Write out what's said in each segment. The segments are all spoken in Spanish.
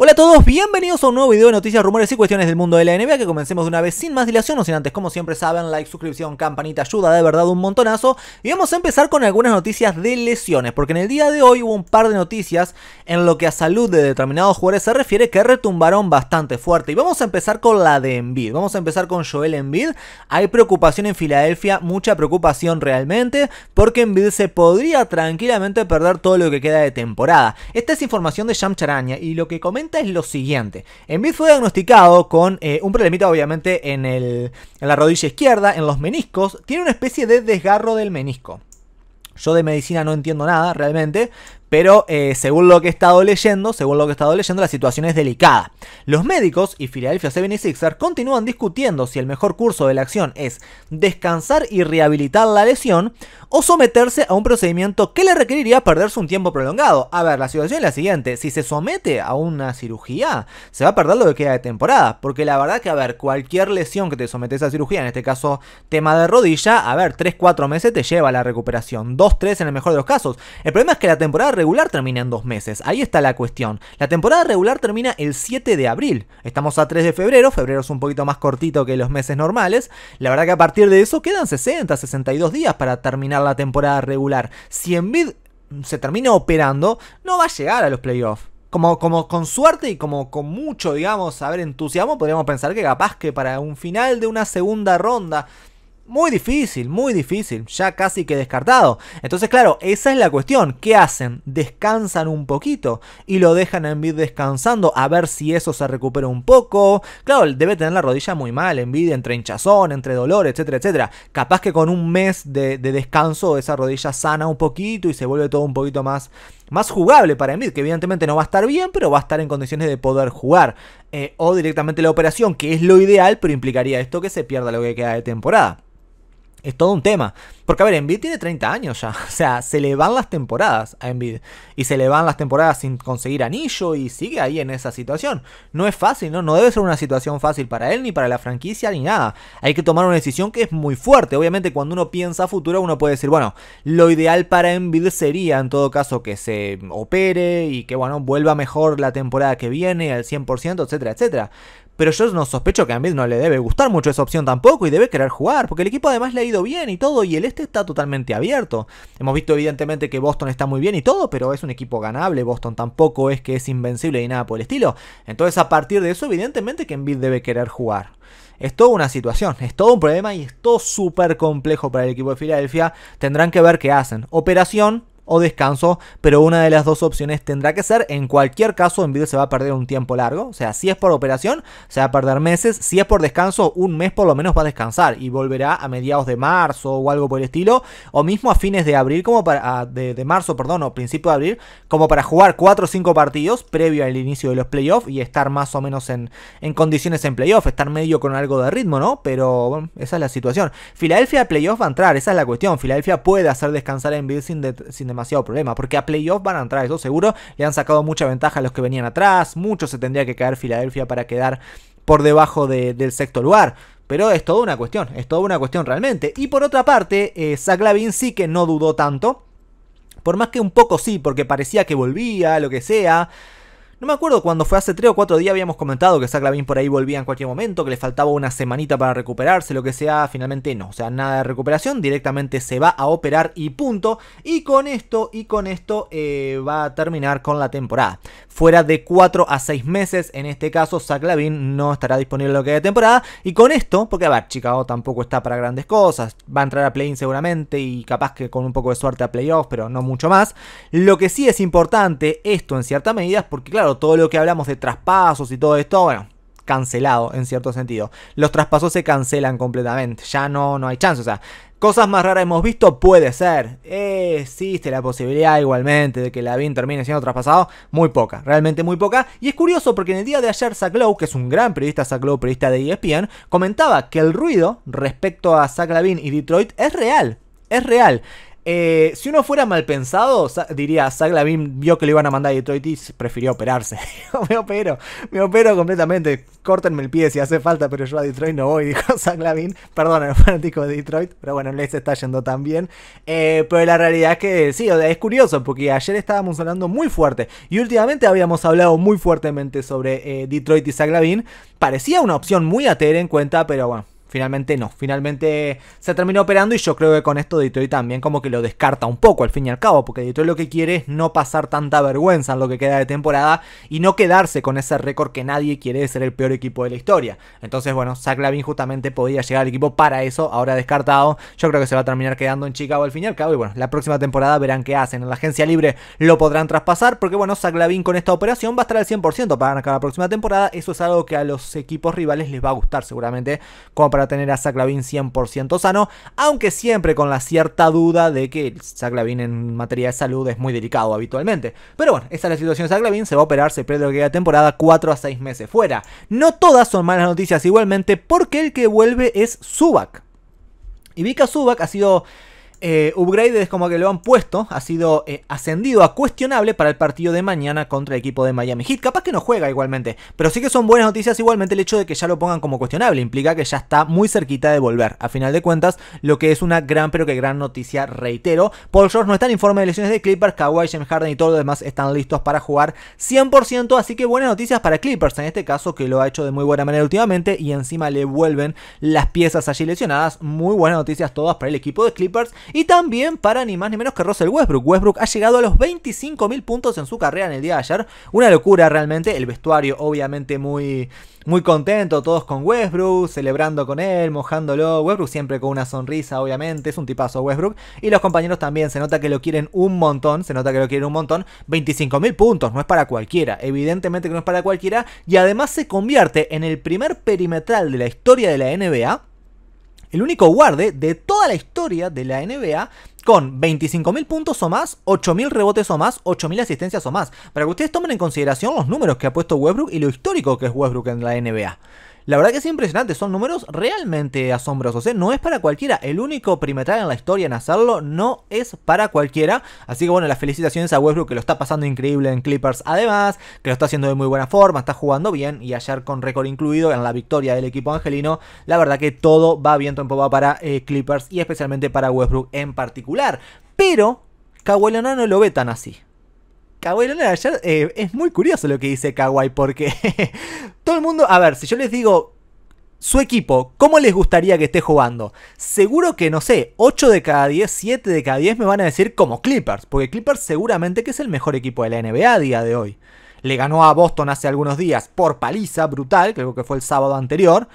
Hola a todos, bienvenidos a un nuevo video de noticias, rumores y cuestiones del mundo de la NBA que comencemos de una vez sin más dilación, no sin antes, como siempre saben, like, suscripción, campanita, ayuda de verdad un montonazo y vamos a empezar con algunas noticias de lesiones, porque en el día de hoy hubo un par de noticias en lo que a salud de determinados jugadores se refiere que retumbaron bastante fuerte y vamos a empezar con la de Embiid, vamos a empezar con Joel Embiid, hay preocupación en Filadelfia, mucha preocupación realmente, porque Embiid se podría tranquilamente perder todo lo que queda de temporada. Esta es información de Sham Charaña y lo que comenta es lo siguiente. vez fue diagnosticado con eh, un problemita obviamente en, el, en la rodilla izquierda, en los meniscos. Tiene una especie de desgarro del menisco. Yo de medicina no entiendo nada realmente, pero eh, según lo que he estado leyendo, según lo que he estado leyendo, la situación es delicada. Los médicos y Philadelphia 76ers continúan discutiendo si el mejor curso de la acción es descansar y rehabilitar la lesión o someterse a un procedimiento que le requeriría perderse un tiempo prolongado. A ver, la situación es la siguiente, si se somete a una cirugía, se va a perder lo que queda de temporada, porque la verdad que, a ver, cualquier lesión que te sometes a cirugía, en este caso tema de rodilla, a ver, 3-4 meses te lleva la recuperación, 2-3 en el mejor de los casos. El problema es que la temporada regular termina en dos meses. Ahí está la cuestión. La temporada regular termina el 7 de abril. Estamos a 3 de febrero. Febrero es un poquito más cortito que los meses normales. La verdad que a partir de eso quedan 60, 62 días para terminar la temporada regular. Si Embiid se termina operando, no va a llegar a los playoffs. Como, como, con suerte y como con mucho, digamos, a entusiasmo, podríamos pensar que capaz que para un final de una segunda ronda muy difícil, muy difícil, ya casi que descartado. Entonces, claro, esa es la cuestión. ¿Qué hacen? Descansan un poquito y lo dejan en Envid descansando a ver si eso se recupera un poco. Claro, debe tener la rodilla muy mal, Envid entre hinchazón, entre dolor, etcétera, etcétera. Capaz que con un mes de, descanso esa rodilla sana un poquito y se vuelve todo un poquito más, más jugable para Envid, que evidentemente no va a estar bien, pero va a estar en condiciones de poder jugar. Eh, o directamente la operación, que es lo ideal, pero implicaría esto que se pierda lo que queda de temporada es todo un tema. Porque, a ver, Envid tiene 30 años ya. O sea, se le van las temporadas a Envid. Y se le van las temporadas sin conseguir anillo y sigue ahí en esa situación. No es fácil, ¿no? No debe ser una situación fácil para él, ni para la franquicia, ni nada. Hay que tomar una decisión que es muy fuerte. Obviamente, cuando uno piensa futuro, uno puede decir, bueno, lo ideal para Envid sería, en todo caso, que se opere y que, bueno, vuelva mejor la temporada que viene al 100%, etcétera, etcétera pero yo no sospecho que a Embiid no le debe gustar mucho esa opción tampoco y debe querer jugar, porque el equipo además le ha ido bien y todo, y el este está totalmente abierto. Hemos visto evidentemente que Boston está muy bien y todo, pero es un equipo ganable, Boston tampoco es que es invencible y nada por el estilo. Entonces a partir de eso evidentemente que Embiid debe querer jugar. Es toda una situación, es todo un problema y es todo súper complejo para el equipo de Filadelfia. Tendrán que ver qué hacen. Operación o descanso, pero una de las dos opciones tendrá que ser. En cualquier caso, en Envid se va a perder un tiempo largo. O sea, si es por operación, se va a perder meses. Si es por descanso, un mes por lo menos va a descansar y volverá a mediados de marzo o algo por el estilo, o mismo a fines de abril, como para. Ah, de, marzo, perdón, o principio de abril, como para jugar 4 o 5 partidos previo al inicio de los playoffs y estar más o menos en, en condiciones en playoffs, estar medio con algo de ritmo, ¿no? Pero esa es la situación. Filadelfia playoffs va a entrar, esa es la cuestión. Filadelfia puede hacer descansar en Envid sin, sin demasiado problema, porque a playoff van a entrar eso seguro, le han sacado mucha ventaja a los que venían atrás, mucho se tendría que caer Filadelfia para quedar por debajo del sexto lugar. Pero es toda una cuestión, es toda una cuestión realmente. Y por otra parte, eh, sí que no dudó tanto. Por más que un poco sí, porque parecía que volvía, lo que sea. No me acuerdo cuando fue hace 3 o 4 días habíamos comentado que Zach Lavin por ahí volvía en cualquier momento, que le faltaba una semanita para recuperarse, lo que sea, finalmente no. O sea, nada de recuperación, directamente se va a operar y punto. Y con esto, y con esto eh, va a terminar con la temporada. Fuera de 4 a 6 meses, en este caso, Zach no estará disponible lo que de temporada. Y con esto, porque a ver, Chicago tampoco está para grandes cosas, va a entrar a play-in seguramente y capaz que con un poco de suerte a playoffs, pero no mucho más. Lo que sí es importante esto en cierta medida es porque, claro, todo lo que hablamos de traspasos y todo esto, bueno, cancelado en cierto sentido. Los traspasos se cancelan completamente, ya no, no hay chance, o sea, cosas más raras hemos visto, puede ser. Eh, existe la posibilidad igualmente de que Lavin termine siendo traspasado, muy poca, realmente muy poca. Y es curioso porque en el día de ayer Zach Lowe, que es un gran periodista, Zach Lowe, periodista de ESPN, comentaba que el ruido respecto a Zach Lavin y Detroit es real. Es real. Eh, si uno fuera mal pensado, diría, Zaglavin, vio que le iban a mandar a Detroit y prefirió operarse. me opero, me opero completamente. Córtenme el pie si hace falta, pero yo a Detroit no voy, dijo Zaglavin. Perdón el fanático de Detroit, pero bueno, les está yendo tan bien. Eh, pero la realidad es que sí, es curioso, porque ayer estábamos hablando muy fuerte y últimamente habíamos hablado muy fuertemente sobre eh, Detroit y Zaglavin. Parecía una opción muy a tener en cuenta, pero bueno finalmente no. Finalmente se terminó operando y yo creo que con esto Detroit también como que lo descarta un poco al fin y al cabo, porque Detroit lo que quiere es no pasar tanta vergüenza en lo que queda de temporada y no quedarse con ese récord que nadie quiere de ser el peor equipo de la historia. Entonces, bueno, Zach Lavin justamente podía llegar al equipo para eso, ahora descartado. Yo creo que se va a terminar quedando en Chicago al fin y al cabo y bueno, la próxima temporada verán qué hacen. En la agencia libre lo podrán traspasar porque bueno, Zach Lavin con esta operación va a estar al 100% para la próxima temporada. Eso es algo que a los equipos rivales les va a gustar seguramente como para para tener a Zaclavin 100% sano, aunque siempre con la cierta duda de que Zaclavin en materia de salud es muy delicado habitualmente. Pero bueno, Esta es la situación de Zaclavin, se va a operar, se pierde que queda temporada, 4 a 6 meses fuera. No todas son malas noticias igualmente, porque el que vuelve es Subak. Y Vika Subak ha sido eh, upgrade es como que lo han puesto, ha sido eh, ascendido a cuestionable para el partido de mañana contra el equipo de Miami Heat. Capaz que no juega igualmente, pero sí que son buenas noticias igualmente el hecho de que ya lo pongan como cuestionable. Implica que ya está muy cerquita de volver. A final de cuentas, lo que es una gran pero que gran noticia, reitero. Paul George no está en informe de lesiones de Clippers, Kawhi, James Harden y todos los demás están listos para jugar 100%, así que buenas noticias para Clippers en este caso, que lo ha hecho de muy buena manera últimamente y encima le vuelven las piezas allí lesionadas. Muy buenas noticias todas para el equipo de Clippers y también para ni más ni menos que Russell Westbrook. Westbrook ha llegado a los 25.000 puntos en su carrera en el día de ayer. Una locura realmente. El vestuario obviamente muy, muy contento. Todos con Westbrook, celebrando con él, mojándolo. Westbrook siempre con una sonrisa obviamente. Es un tipazo Westbrook. Y los compañeros también. Se nota que lo quieren un montón. Se nota que lo quieren un montón. 25.000 puntos. No es para cualquiera. Evidentemente que no es para cualquiera. Y además se convierte en el primer perimetral de la historia de la NBA el único guarde de toda la historia de la NBA con 25.000 puntos o más, 8.000 rebotes o más, 8.000 asistencias o más. Para que ustedes tomen en consideración los números que ha puesto Westbrook y lo histórico que es Westbrook en la NBA. La verdad que es impresionante, son números realmente asombrosos, ¿eh? no es para cualquiera, el único primetral en la historia en hacerlo no es para cualquiera, así que bueno, las felicitaciones a Westbrook que lo está pasando increíble en Clippers además, que lo está haciendo de muy buena forma, está jugando bien y ayer con récord incluido en la victoria del equipo angelino, la verdad que todo va viento en popa para eh, Clippers y especialmente para Westbrook en particular, pero Kawhi no lo ve tan así. Eh, es muy curioso lo que dice Kawhi porque todo el mundo, a ver, si yo les digo su equipo, ¿cómo les gustaría que esté jugando? Seguro que, no sé, 8 de cada 10, 7 de cada 10 me van a decir como Clippers, porque Clippers seguramente que es el mejor equipo de la NBA a día de hoy. Le ganó a Boston hace algunos días por paliza brutal, creo que fue el sábado anterior.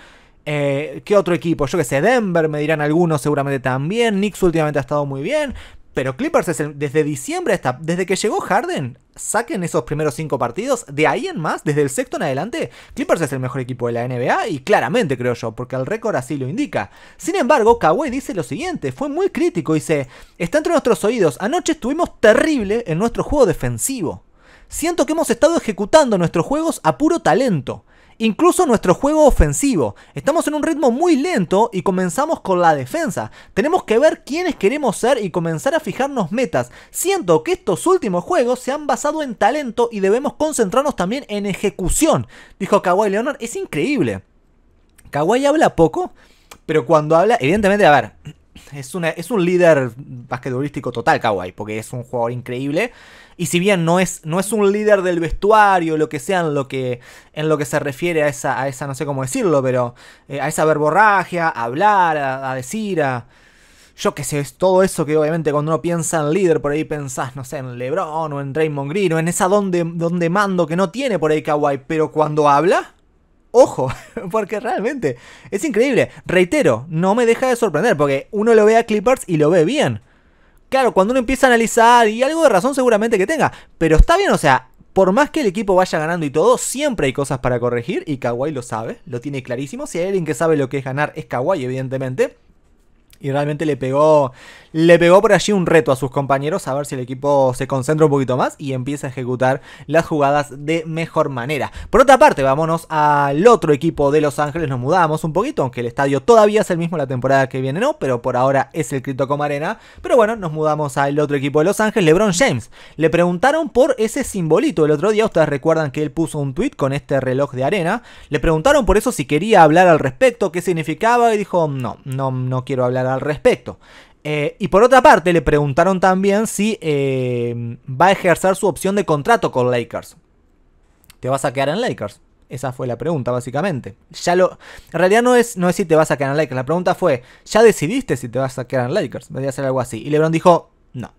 Eh, ¿Qué otro equipo? Yo que sé, Denver, me dirán algunos seguramente también. Knicks últimamente ha estado muy bien. Pero Clippers desde, diciembre hasta. Desde que llegó Harden, saquen esos primeros cinco partidos. De ahí en más, desde el sexto en adelante, Clippers es el mejor equipo de la NBA y claramente creo yo, porque el récord así lo indica. Sin embargo, Kawhi dice lo siguiente: fue muy crítico. Dice: Está entre nuestros oídos. Anoche estuvimos terrible en nuestro juego defensivo. Siento que hemos estado ejecutando nuestros juegos a puro talento. Incluso nuestro juego ofensivo. Estamos en un ritmo muy lento y comenzamos con la defensa. Tenemos que ver quiénes queremos ser y comenzar a fijarnos metas. Siento que estos últimos juegos se han basado en talento y debemos concentrarnos también en ejecución, dijo Kawhi Leonard. Es increíble. Kawhi habla poco, pero cuando habla, evidentemente, a ver, es, es un líder basquetbolístico total, Kawhi, porque es un jugador increíble. Y si bien no es, no es un líder del vestuario, lo que sea, en lo que, en lo que se refiere a esa, a esa, no sé cómo decirlo, pero eh, a esa verborragia, a hablar, a, decir, a, yo qué sé, es todo eso que obviamente cuando uno piensa en líder, por ahí pensás, no sé, en LeBron o en Raymond Green o en esa donde, donde mando que no tiene por ahí Kawhi, pero cuando habla, ojo, porque realmente es increíble. Reitero, no me deja de sorprender, porque uno lo ve a Clippers y lo ve bien. Claro, cuando uno empieza a analizar, y algo de razón seguramente que tenga, pero está bien, o sea, por más que el equipo vaya ganando y todo, siempre hay cosas para corregir, y Kawhi lo sabe, lo tiene clarísimo. Si hay alguien que sabe lo que es ganar, es Kawhi, evidentemente. Y realmente le pegó, le pegó por allí un reto a sus compañeros a ver si el equipo se concentra un poquito más y empieza a ejecutar las jugadas de mejor manera. Por otra parte, vámonos al otro equipo de Los Ángeles, nos mudamos un poquito, aunque el estadio todavía es el mismo la temporada que viene, no, pero por ahora es el Cryptocom Arena. Pero bueno, nos mudamos al otro equipo de Los Ángeles, LeBron James. Le preguntaron por ese simbolito el otro día, ustedes recuerdan que él puso un tweet con este reloj de arena. Le preguntaron por eso si quería hablar al respecto, qué significaba y dijo, "No, no no quiero hablar al respecto. Eh, y por otra parte, le preguntaron también si eh, va a ejercer su opción de contrato con Lakers. ¿Te vas a quedar en Lakers? Esa fue la pregunta, básicamente. Ya lo, en realidad no es, no es si te vas a quedar en Lakers. La pregunta fue, ¿ya decidiste si te vas a quedar en Lakers? Debería ser algo así. Y LeBron dijo, no.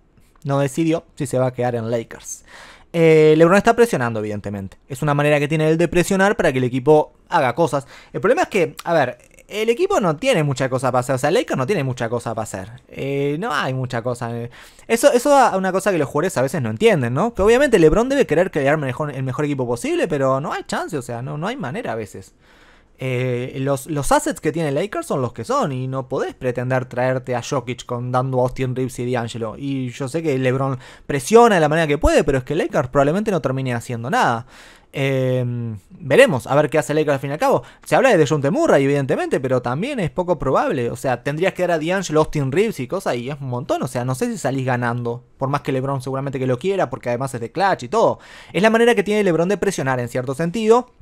No decidió si se va a quedar en Lakers. Eh, LeBron está presionando, evidentemente. Es una manera que tiene él de presionar para que el equipo haga cosas. El problema es que, a ver, el equipo no tiene mucha cosa para hacer. O sea, Lakers no tiene mucha cosa para hacer. Eh, no hay mucha cosa. Eh. Eso, eso es una cosa que los jugadores a veces no entienden, ¿no? Que obviamente LeBron debe querer crear el mejor equipo posible, pero no hay chance, o sea, no, no hay manera a veces. Eh, los, los, assets que tiene Lakers son los que son y no podés pretender traerte a Jokic con dando a Austin Reeves y D'Angelo. Y yo sé que LeBron presiona de la manera que puede, pero es que Lakers probablemente no termine haciendo nada. Em, veremos, a ver qué hace Lakers al fin y al cabo. Se habla de Dejounte Murray, evidentemente, pero también es poco probable. O sea, tendrías que dar a D'Angelo, Austin Reeves y cosas, y es un montón. O sea, no sé si salís ganando. Por más que LeBron seguramente que lo quiera, porque además es de clutch y todo. Es la manera que tiene LeBron de presionar en cierto sentido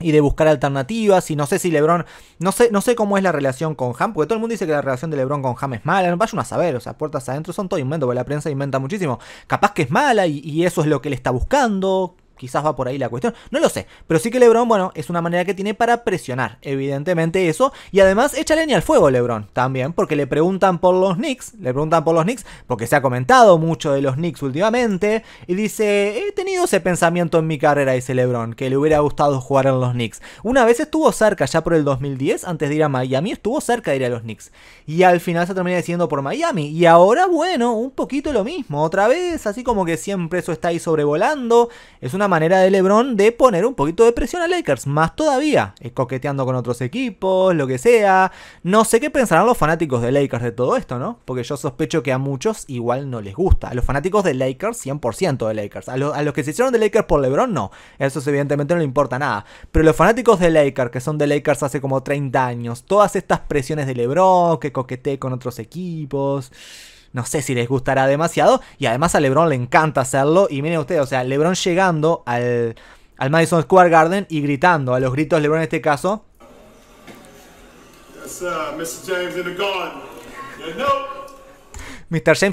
y de buscar alternativas. Y no sé si LeBron. No sé, no sé cómo es la relación con Ham, porque todo el mundo dice que la relación de LeBron con Ham es mala. No vayan a saber, o sea, puertas adentro son todo invento, porque la prensa inventa muchísimo. Capaz que es mala y, y eso es lo que él está buscando. Quizás va por ahí la cuestión, no lo sé. Pero sí que LeBron, bueno, es una manera que tiene para presionar, evidentemente eso. Y además échale leña al fuego LeBron también, porque le preguntan por los Knicks, le preguntan por los Knicks, porque se ha comentado mucho de los Knicks últimamente. Y dice, he tenido ese pensamiento en mi carrera, dice LeBron, que le hubiera gustado jugar en los Knicks. Una vez estuvo cerca, ya por el 2010, antes de ir a Miami, estuvo cerca de ir a los Knicks. Y al final se termina diciendo por Miami. Y ahora, bueno, un poquito lo mismo. Otra vez, así como que siempre eso está ahí sobrevolando. Es una manera de LeBron de poner un poquito de presión a Lakers, más todavía, coqueteando con otros equipos, lo que sea. No sé qué pensarán los fanáticos de Lakers de todo esto, ¿no? Porque yo sospecho que a muchos igual no les gusta. A los fanáticos de Lakers, 100% de Lakers. A, los que se hicieron de Lakers por LeBron, no. Eso evidentemente no le importa nada. Pero los fanáticos de Lakers, que son de Lakers hace como 30 años, todas estas presiones de LeBron, que coquetee con otros equipos no sé si les gustará demasiado. Y además a LeBron le encanta hacerlo. Y miren ustedes, o sea, LeBron llegando al, al Madison Square Garden y gritando, a los gritos LeBron en este caso. Uh, James in Mr. James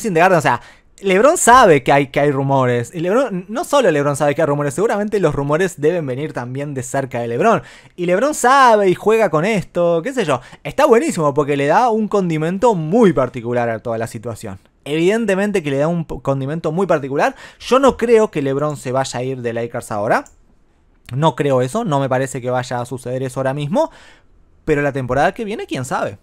in the Garden, o sea, LeBron sabe que hay, que hay rumores. Y LeBron, no solo LeBron sabe que hay rumores, seguramente los rumores deben venir también de cerca de LeBron. Y LeBron sabe y juega con esto, qué sé yo. Está buenísimo porque le da un condimento muy particular a toda la situación. Evidentemente que le da un condimento muy particular. Yo no creo que LeBron se vaya a ir de Lakers ahora. No creo eso, no me parece que vaya a suceder eso ahora mismo. Pero la temporada que viene, quién sabe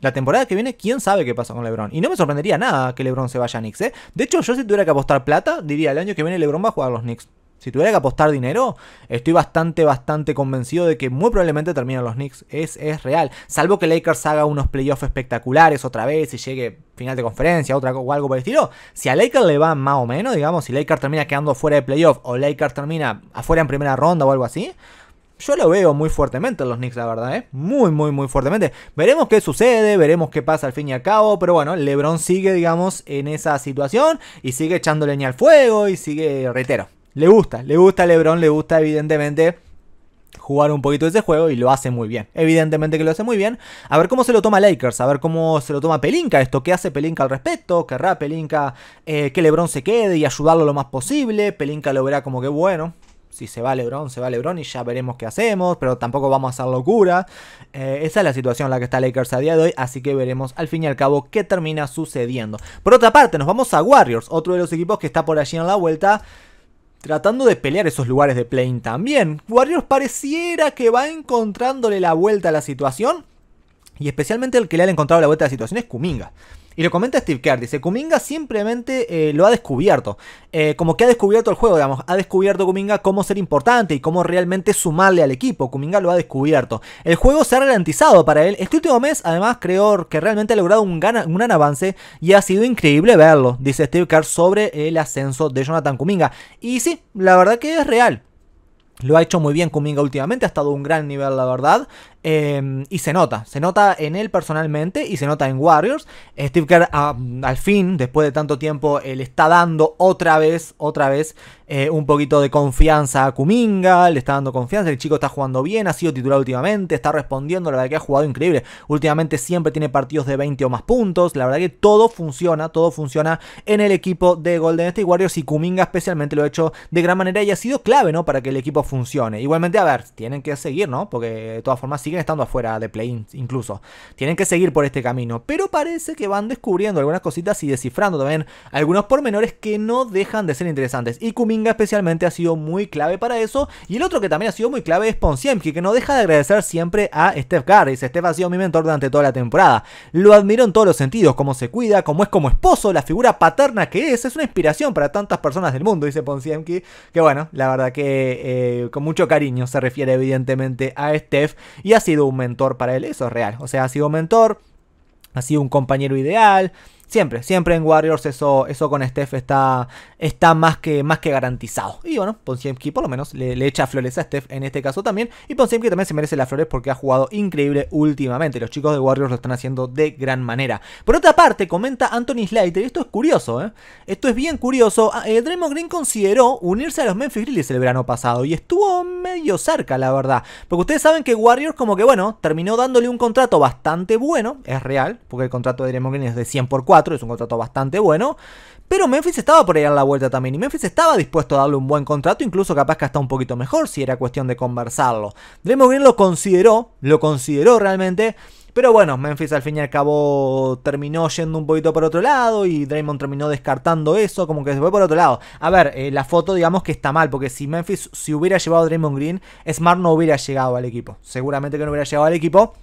la temporada que viene, quién sabe qué pasa con LeBron. Y no me sorprendería nada que LeBron se vaya a Knicks, ¿eh? De hecho, yo si tuviera que apostar plata, diría el año que viene LeBron va a jugar a los Knicks. Si tuviera que apostar dinero, estoy bastante, bastante convencido de que muy probablemente terminan los Knicks. Es, es real. Salvo que Lakers haga unos playoffs espectaculares otra vez y llegue final de conferencia otra, o algo por el estilo. Si a Lakers le va más o menos, digamos, si Lakers termina quedando fuera de playoffs o Lakers termina afuera en primera ronda o algo así, yo lo veo muy fuertemente en los Knicks, la verdad, ¿eh? Muy, muy, muy fuertemente. Veremos qué sucede, veremos qué pasa al fin y al cabo, pero bueno, LeBron sigue, digamos, en esa situación y sigue echando leña al fuego y sigue, reitero, le gusta, le gusta a LeBron, le gusta evidentemente jugar un poquito de ese juego y lo hace muy bien. Evidentemente que lo hace muy bien. A ver cómo se lo toma Lakers, a ver cómo se lo toma Pelinka esto, qué hace Pelinka al respecto, querrá Pelinka eh, que LeBron se quede y ayudarlo lo más posible, Pelinka lo verá como que bueno, si se va LeBron, se va LeBron y ya veremos qué hacemos, pero tampoco vamos a hacer locura. Eh, esa es la situación en la que está Lakers a día de hoy, así que veremos al fin y al cabo qué termina sucediendo. Por otra parte, nos vamos a Warriors, otro de los equipos que está por allí en la vuelta tratando de pelear esos lugares de plane también. Warriors pareciera que va encontrándole la vuelta a la situación. Y especialmente el que le ha encontrado la vuelta a la situación es Kuminga. Y lo comenta Steve Kerr, dice, Kuminga simplemente eh, lo ha descubierto. Eh, como que ha descubierto el juego, digamos, ha descubierto Kuminga cómo ser importante y cómo realmente sumarle al equipo. Kuminga lo ha descubierto. El juego se ha ralentizado para él. Este último mes, además, creo que realmente ha logrado un un gran avance y ha sido increíble verlo, dice Steve Kerr sobre el ascenso de Jonathan Kuminga. Y sí, la verdad que es real. Lo ha hecho muy bien Kuminga últimamente, ha estado a un gran nivel, la verdad. Em, y se nota, se nota en él personalmente y se nota en Warriors. Steve Kerr ah, al fin, después de tanto tiempo, eh, le está dando otra vez, otra vez eh, un poquito de confianza a Kuminga, le está dando confianza, el chico está jugando bien, ha sido titular últimamente, está respondiendo, la verdad que ha jugado increíble. Últimamente siempre tiene partidos de 20 o más puntos, la verdad que todo funciona, todo funciona en el equipo de Golden State Warriors y Kuminga especialmente lo ha hecho de gran manera y ha sido clave, ¿no? Para que el equipo funcione. Igualmente, a ver, tienen que seguir, ¿no? Porque de todas formas sí siguen estando afuera de play incluso. Tienen que seguir por este camino, pero parece que van descubriendo algunas cositas y descifrando también algunos pormenores que no dejan de ser interesantes. Y Kuminga especialmente ha sido muy clave para eso. Y el otro que también ha sido muy clave es Ponsiemki que no deja de agradecer siempre a Steph Garris. Steph ha sido mi mentor durante toda la temporada. Lo admiro en todos los sentidos, cómo se cuida, cómo es como esposo, la figura paterna que es. Es una inspiración para tantas personas del mundo, dice Ponsiemki. Que bueno, la verdad que eh, con mucho cariño se refiere evidentemente a Steph. Y ha sido un mentor para él, eso es real. O sea, ha sido un mentor, ha sido un compañero ideal, Siempre, siempre en Warriors eso, eso con Steph está, está más, que, más que garantizado. Y bueno, que por lo menos le, echa flores a Steph en este caso también. Y Poncevsky también se merece las flores porque ha jugado increíble últimamente. Los chicos de Warriors lo están haciendo de gran manera. Por otra parte, comenta Anthony Slater, y esto es curioso, ¿eh? Esto es bien curioso. Ah, eh, Green consideró unirse a los Memphis Grizzlies el verano pasado y estuvo medio cerca, la verdad. Porque ustedes saben que Warriors como que, bueno, terminó dándole un contrato bastante bueno, es real, porque el contrato de Draymond Green es de 100 por 4 es un contrato bastante bueno. Pero Memphis estaba por ahí a la vuelta también y Memphis estaba dispuesto a darle un buen contrato, incluso capaz que hasta un poquito mejor si era cuestión de conversarlo. Draymond Green lo consideró, lo consideró realmente, pero bueno, Memphis al fin y al cabo terminó yendo un poquito por otro lado y Draymond terminó descartando eso, como que se fue por otro lado. A ver, eh, la foto digamos que está mal, porque si Memphis si hubiera llevado a Draymond Green, Smart no hubiera llegado al equipo. Seguramente que no hubiera llegado al equipo.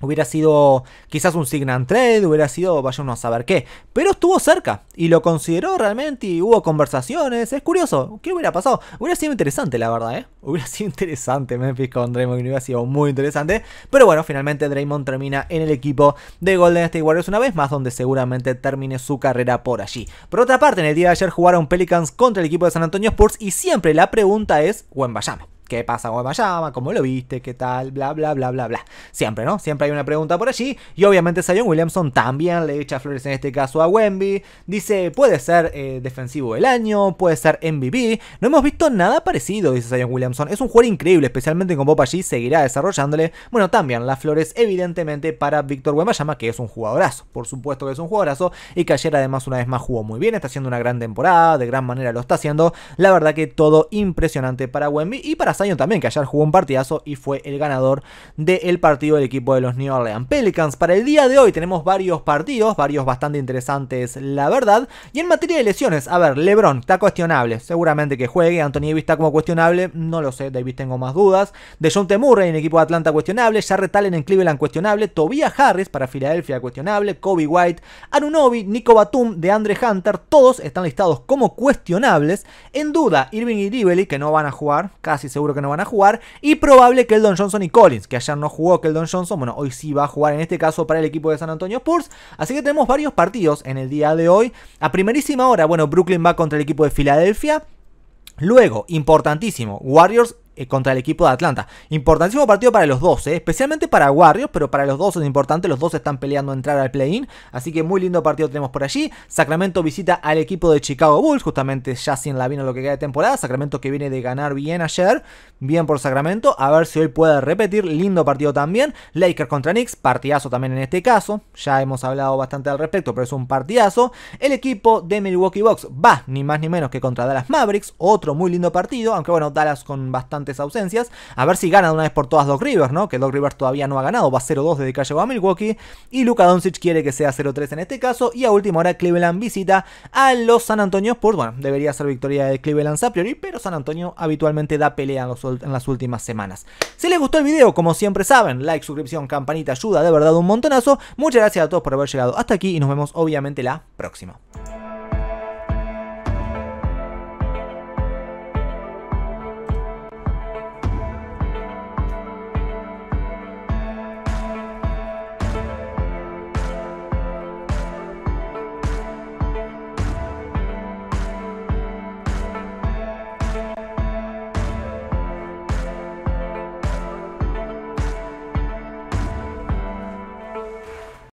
Hubiera sido quizás un sign and trade, hubiera sido vaya uno a saber qué. Pero estuvo cerca y lo consideró realmente y hubo conversaciones. Es curioso, ¿qué hubiera pasado? Hubiera sido interesante, la verdad, ¿eh? Hubiera sido interesante Memphis con Draymond Green, hubiera sido muy interesante. Pero bueno, finalmente Draymond termina en el equipo de Golden State Warriors una vez más, donde seguramente termine su carrera por allí. Por otra parte, en el día de ayer jugaron Pelicans contra el equipo de San Antonio Spurs y siempre la pregunta es, Bayame? ¿Qué pasa con ¿Cómo lo viste? ¿Qué tal? Bla, bla, bla, bla, bla. Siempre, ¿no? Siempre hay una pregunta por allí. Y obviamente Zion Williamson también le echa flores en este caso a Wemby. Dice, puede ser eh, defensivo del año, puede ser MVP. No hemos visto nada parecido, dice Zion Williamson. Es un jugador increíble, especialmente con Bob allí, seguirá desarrollándole. Bueno, también las flores evidentemente para Víctor Wembanyama, que es un jugadorazo. Por supuesto que es un jugadorazo. Y que ayer además una vez más jugó muy bien, está haciendo una gran temporada, de gran manera lo está haciendo. La verdad que todo impresionante para Wemby y para año también, que ayer jugó un partidazo y fue el ganador del partido del equipo de los New Orleans Pelicans. Para el día de hoy tenemos varios partidos, varios bastante interesantes, la verdad. Y en materia de lesiones, a ver, LeBron está cuestionable, seguramente que juegue. Anthony Davis está como cuestionable, no lo sé, Davis tengo más dudas. De John Murray en el equipo de Atlanta cuestionable, Jarrett Allen en Cleveland cuestionable, Tobias Harris para Filadelfia cuestionable, Kobe White, Anunobi, Nico Batum, de Andre Hunter, todos están listados como cuestionables. En duda, Irving y Lively, que no van a jugar, casi seguro que no van a jugar. Y probable que Don Johnson y Collins, que ayer no jugó Don Johnson, bueno, hoy sí va a jugar en este caso para el equipo de San Antonio Spurs. Así que tenemos varios partidos en el día de hoy. A primerísima hora, bueno, Brooklyn va contra el equipo de Filadelfia. Luego, importantísimo, Warriors eh, contra el equipo de Atlanta. Importantísimo partido para los dos, eh, especialmente para Warriors, pero para los dos es importante, los dos están peleando entrar al play-in, así que muy lindo partido tenemos por allí. Sacramento visita al equipo de Chicago Bulls, justamente ya sin la vino lo que queda de temporada, Sacramento que viene de ganar bien ayer, bien por Sacramento, a ver si hoy puede repetir, lindo partido también. Lakers contra Knicks, partidazo también en este caso, ya hemos hablado bastante al respecto, pero es un partidazo. El equipo de Milwaukee Bucks va ni más ni menos que contra Dallas Mavericks, otro muy lindo partido, aunque bueno, Dallas con bastante ausencias. A ver si gana de una vez por todas Doc Rivers, ¿no? Que Doc Rivers todavía no ha ganado, va 0-2 desde que llegó a Milwaukee. Y Luka Doncic quiere que sea 0-3 en este caso. Y a última hora Cleveland visita a los San Antonio Spurs. Bueno, debería ser victoria de Cleveland a priori, pero San Antonio habitualmente da pelea en, en las últimas semanas. Si les gustó el video, como siempre saben, like, suscripción, campanita, ayuda de verdad un montonazo. Muchas gracias a todos por haber llegado hasta aquí y nos vemos obviamente la próxima.